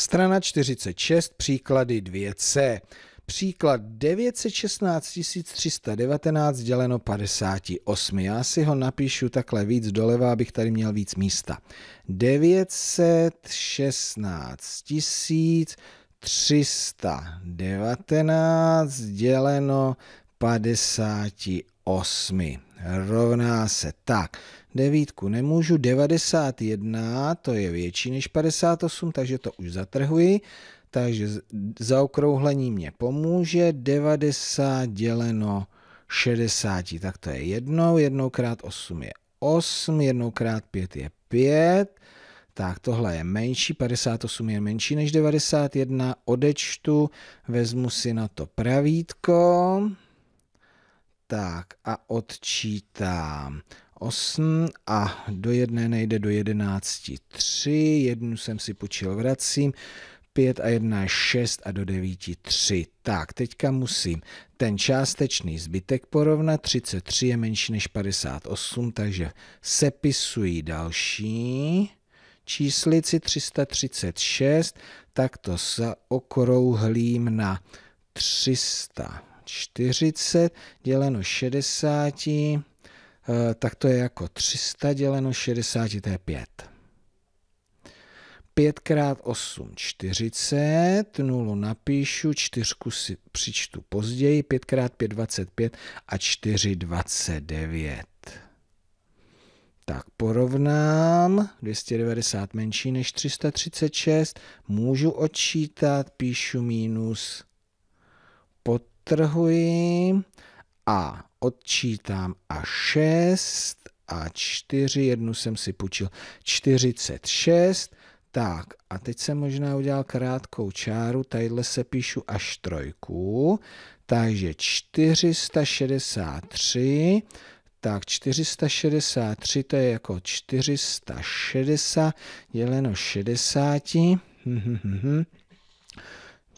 Strana 46, příklady 2c. Příklad 916 319 děleno 58. Já si ho napíšu takhle víc doleva, abych tady měl víc místa. 916 319 děleno 58 rovná se tak. Devítku nemůžu, 91, to je větší než 58, takže to už zatrhuji. Takže zaokrouhlení mě pomůže, 90 děleno 60, tak to je jednou, jednou krát 8 je 8, jednou krát 5 je 5, tak tohle je menší, 58 je menší než 91, odečtu, vezmu si na to pravítko, tak a odčítám 8 a do jedné nejde do 11 3, jednu jsem si počil vracím, 5 a 1 je 6 a do 9 3. Tak, teďka musím ten částečný zbytek porovnat. 33 je menší než 58, takže sepisuji další číslici 336, tak to se okrouhlím na 300. 40 děleno 60, eh, tak to je jako 300 děleno 60, to je 5. 5 x 8, 40, 0 napíšu, 4 si přičtu později, 5 x 5, 25 a 4, 29. Tak porovnám, 290 menší než 336, můžu odčítat, píšu minus odtrhuji a odčítám a 6 a 4, jednu jsem si půjčil, 46, tak a teď jsem možná udělal krátkou čáru, tadyhle se píšu až trojku, takže 463, tak 463 to je jako 460 děleno 60,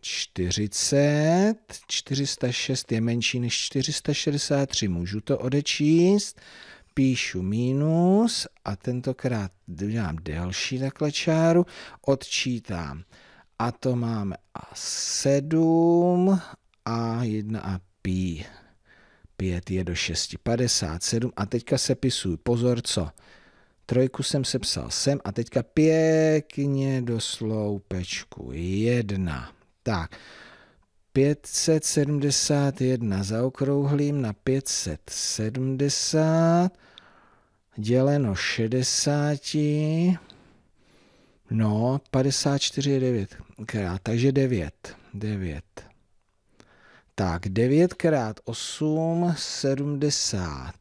40, 406 je menší než 463, můžu to odečíst, píšu minus a tentokrát dělám delší takhle čáru, odčítám. A to máme A7, A1 a pí. 5 je do 6, 57 a teďka se pisuju, pozor co, trojku jsem sepsal sem a teďka pěkně do sloupečku, 1. Tak, 571 zaokrouhlím na 570 děleno 60, no 54 je 9 krát, takže 9, 9. Tak 9 krát 8, 70.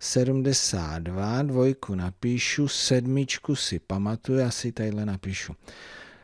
72, dvojku napíšu, sedmičku si pamatuju, asi tadyhle napíšu.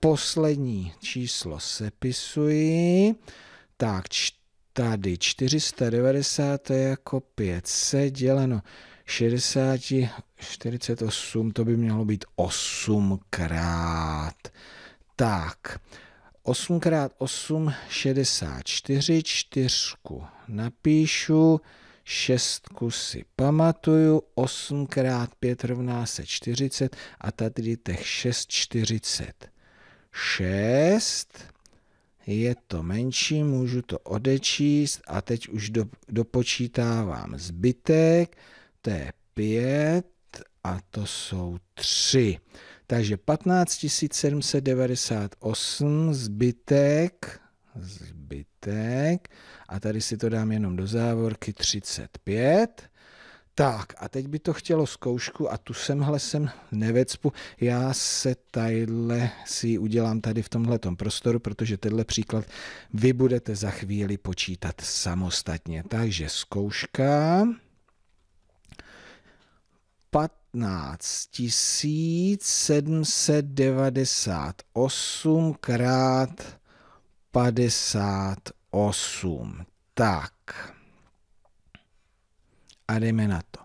poslední číslo sepisuji. Tak, tady 490 to je jako 500 děleno 60, 48, to by mělo být 8 krát. Tak, 8 krát 8, 64, 4 napíšu, 6 si pamatuju, 8 krát 5 rovná se 40 a tady těch 6, 40. 6, je to menší, můžu to odečíst a teď už do, dopočítávám zbytek, to je 5 a to jsou 3. Takže 15 798 zbytek, zbytek a tady si to dám jenom do závorky 35 tak a teď by to chtělo zkoušku a tu semhle jsem nevecpu. Já se tadyhle si udělám tady v tomhle prostoru, protože tenhle příklad vy budete za chvíli počítat samostatně. Takže zkouška 15 798 krát 58. Tak a jdeme na to.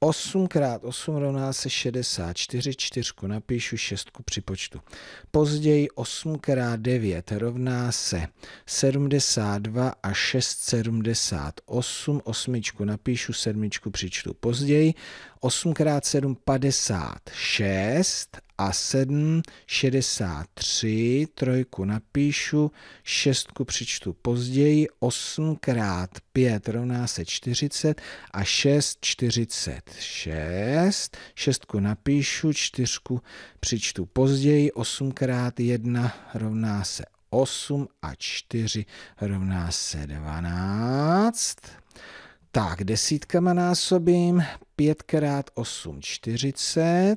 8 x 8 rovná se 64, čtyřku napíšu, šestku připočtu. Později 8 x 9 rovná se 72 a 6 78, osmičku napíšu, sedmičku přičtu. Později 8 x 7 56 a 7, 63, trojku napíšu, šestku přičtu později, 8 krát 5 rovná se 40 a 6, 46, šestku napíšu, čtyřku přičtu později, 8 krát 1 rovná se 8 a 4 rovná se 12. Tak, desítkama násobím, 5 krát 8, 40,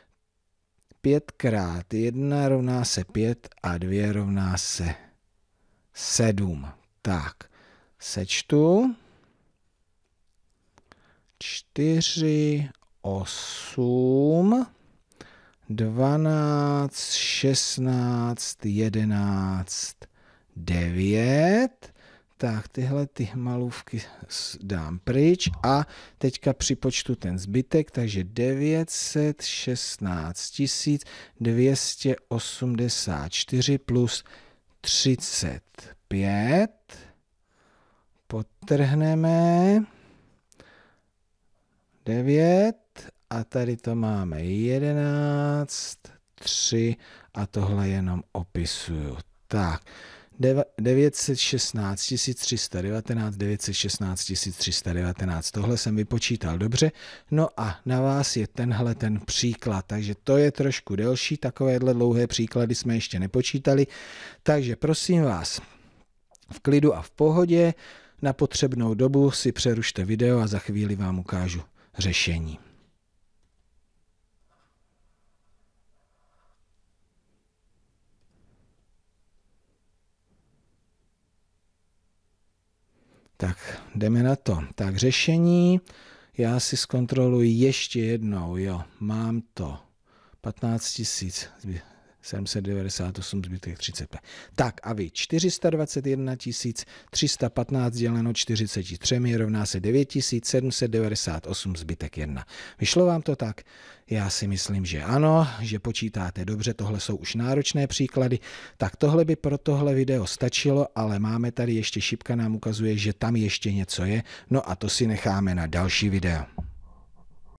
pětkrát jedna rovná se pět a dvě rovná se sedm. Tak, sečtu. čtyři, osm, dvanáct, šestnáct, jedenáct, devět tak tyhle ty malůvky dám pryč a teďka připočtu ten zbytek, takže 916 284 plus 35 potrhneme 9 a tady to máme 11, 3 a tohle jenom opisuju. Tak, 916 319, 916 319. Tohle jsem vypočítal dobře. No a na vás je tenhle ten příklad, takže to je trošku delší, takovéhle dlouhé příklady jsme ještě nepočítali. Takže prosím vás, v klidu a v pohodě, na potřebnou dobu si přerušte video a za chvíli vám ukážu řešení. Tak jdeme na to. Tak řešení, já si zkontroluji ještě jednou, jo, mám to. 15 000 798 zbytek 35. Tak a vy 421 315 děleno 43 rovná se 9798 zbytek 1. Vyšlo vám to tak? Já si myslím, že ano, že počítáte dobře, tohle jsou už náročné příklady. Tak tohle by pro tohle video stačilo, ale máme tady ještě šipka nám ukazuje, že tam ještě něco je. No a to si necháme na další video.